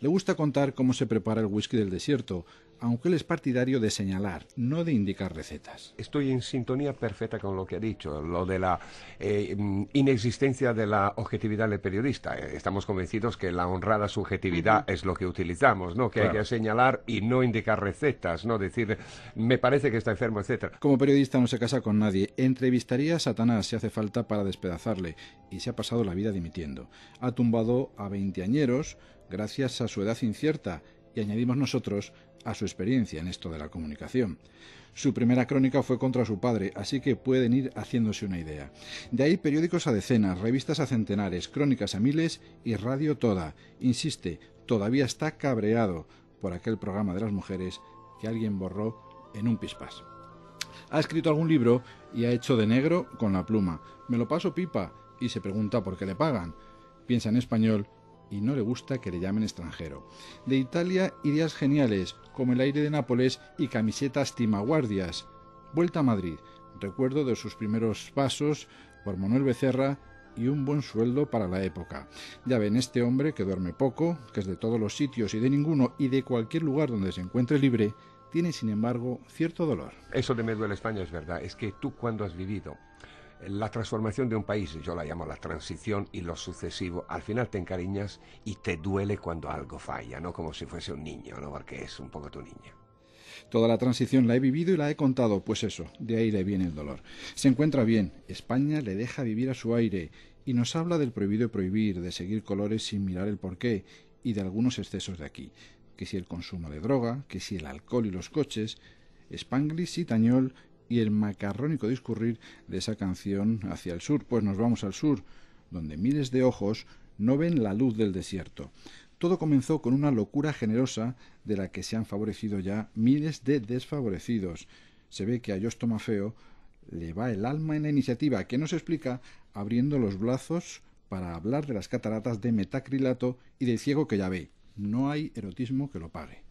le gusta contar cómo se prepara el whisky del desierto, aunque él es partidario de señalar, no de indicar recetas. Estoy en sintonía
perfecta con lo que ha dicho, lo de la eh, mm, inexistencia de la objetividad del periodista. Eh, estamos convencidos que la honrada subjetividad es lo que utilizamos, ¿no? Que hay que señalar y no indicar recetas, ¿no? Decir, me parece que está enfermo, etcétera.
Como periodista no se casa con nadie. Entrevistaría a Satanás si hace falta para despedazarle y se ha pasado la vida dimitiendo. Ha tumbado a veinteañeros gracias a su edad incierta y añadimos nosotros a su experiencia en esto de la comunicación. Su primera crónica fue contra su padre, así que pueden ir haciéndose una idea. De ahí periódicos a decenas, revistas a centenares, crónicas a miles y radio toda. Insiste, todavía está cabreado por aquel programa de las mujeres que alguien borró en un pispas... Ha escrito algún libro y ha hecho de negro con la pluma. Me lo paso pipa y se pregunta por qué le pagan. Piensa en español y no le gusta que le llamen extranjero. De Italia, ideas geniales, como el aire de Nápoles y camisetas timaguardias. Vuelta a Madrid, recuerdo de sus primeros pasos por Manuel Becerra y un buen sueldo para la época. Ya ven, este hombre que duerme poco, que es de todos los sitios y de ninguno y de cualquier lugar donde se encuentre libre, tiene sin embargo cierto dolor.
Eso de me duele España es verdad, es que tú cuando has vivido la transformación de un país, yo la llamo la transición y lo sucesivo, al final te encariñas y te duele cuando algo falla, ¿no? Como si fuese un niño, ¿no? Porque es un poco tu niña.
Toda la transición la he vivido y la he contado, pues eso, de ahí le viene el dolor. Se encuentra bien, España le deja vivir a su aire y nos habla del prohibido prohibir, de seguir colores sin mirar el porqué y de algunos excesos de aquí, que si el consumo de droga, que si el alcohol y los coches, Spanglis y Tañol y el macarrónico discurrir de esa canción hacia el sur. Pues nos vamos al sur, donde miles de ojos no ven la luz del desierto. Todo comenzó con una locura generosa de la que se han favorecido ya miles de desfavorecidos. Se ve que a Jostoma Tomafeo le va el alma en la iniciativa, que nos explica abriendo los brazos para hablar de las cataratas de metacrilato y del ciego que ya ve. No hay erotismo que lo pague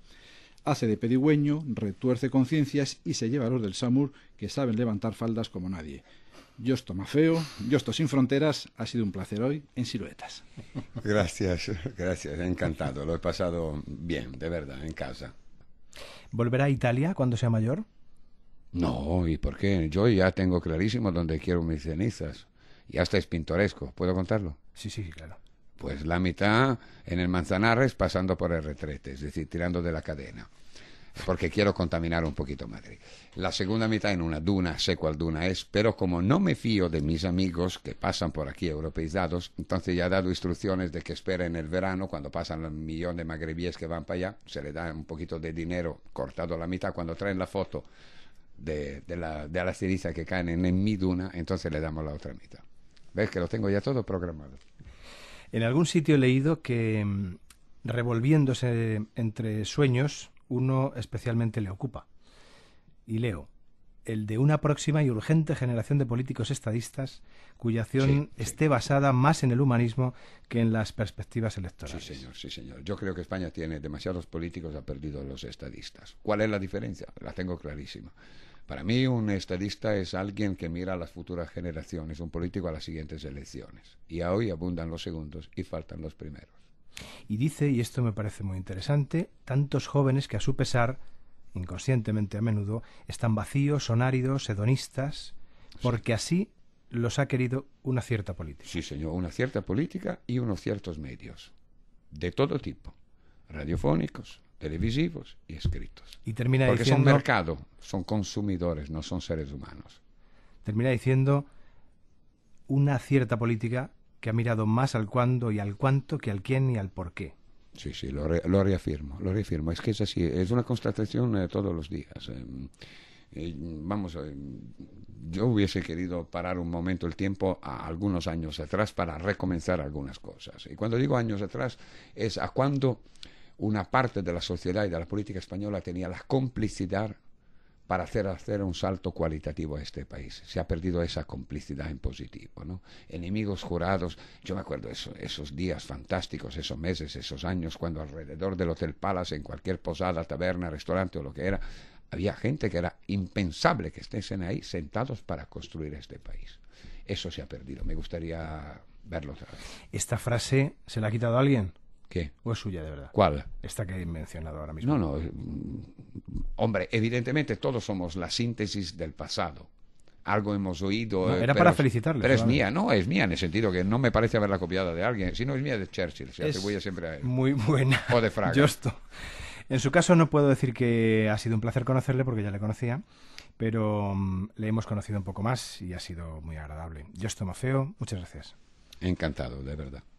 hace de pedigüeño, retuerce conciencias y se lleva a los del Samur que saben levantar faldas como nadie. Yo feo, Mafeo, estoy Sin Fronteras, ha sido un placer hoy en Siluetas.
Gracias, gracias, encantado, lo he pasado bien, de verdad, en casa.
¿Volverá a Italia cuando sea mayor?
No, ¿y por qué? Yo ya tengo clarísimo dónde quiero mis cenizas. Y hasta es pintoresco, ¿puedo contarlo? Sí, sí, claro pues la mitad en el Manzanares pasando por el retrete, es decir, tirando de la cadena, porque quiero contaminar un poquito Madrid. La segunda mitad en una duna, sé cuál duna es, pero como no me fío de mis amigos que pasan por aquí europeizados, entonces ya he dado instrucciones de que esperen el verano, cuando pasan el millón de magrebíes que van para allá, se le da un poquito de dinero cortado la mitad, cuando traen la foto de, la, de que caen en, en mi duna, entonces le damos la otra mitad. ¿Ves que lo tengo ya todo programado?
En algún sitio he leído que mm, revolviéndose entre sueños, uno especialmente le ocupa. Y leo, el de una próxima y urgente generación de políticos estadistas cuya acción esté basada más en el humanismo
que en las perspectivas electorales. Sí, señor, sí, señor. Yo creo que España tiene demasiados políticos, ha perdido los estadistas. ¿Cuál es la diferencia? La tengo clarísima. Para mí un estadista es alguien que mira a las futuras generaciones, un político a las siguientes elecciones. Y hoy abundan los segundos y faltan los primeros.
Y dice, y esto me parece muy interesante, tantos jóvenes que a su pesar, inconscientemente a menudo, están vacíos, son áridos, hedonistas, porque así los ha querido una cierta política.
Sí, señor, una cierta política y unos ciertos medios, de todo tipo, radiofónicos, televisivos y escritos. Y termina Porque son mercado, son consumidores, no son seres humanos.
Termina diciendo una cierta política que ha mirado más al cuándo y al cuánto que al quién y al por qué.
Sí, sí, lo, reafirmo, lo reafirmo. Es que es así, es una constatación de eh, todos los días. Em, eh, vamos, eh, yo hubiese querido parar un momento el tiempo a algunos años atrás para recomenzar algunas cosas. Y cuando digo años atrás, es a cuándo una parte de la sociedad y de la política española tenía la complicidad para hacer, hacer un salto cualitativo a este país. Se ha perdido esa complicidad en positivo, Enemigos jurados, yo me acuerdo esos días fantásticos, esos meses, esos años, cuando alrededor del Hotel Palace, en cualquier posada, taberna, restaurante o lo que era, había gente que era impensable que estésen ahí sentados para construir este país. Eso se ha perdido. Me gustaría verlo otra vez. ¿Esta
frase se la ha quitado alguien? ¿O es suya de verdad? ¿Cuál? Esta que he mencionado ahora mismo. No, no.
Eh, mm, hombre, evidentemente todos somos la síntesis del pasado. Algo hemos oído. Eh, era para felicitarle. Pero es mía, no, es mía en el sentido que no me parece haberla copiado de alguien, sino es mía de Churchill, se siempre a él. Muy buena. O de Fraga.
<laughs> En su caso no puedo decir que ha sido un placer conocerle porque ya le conocía, pero mm, le hemos conocido un poco más y ha sido muy agradable. Justo Mafeo, muchas gracias.
Encantado, de verdad.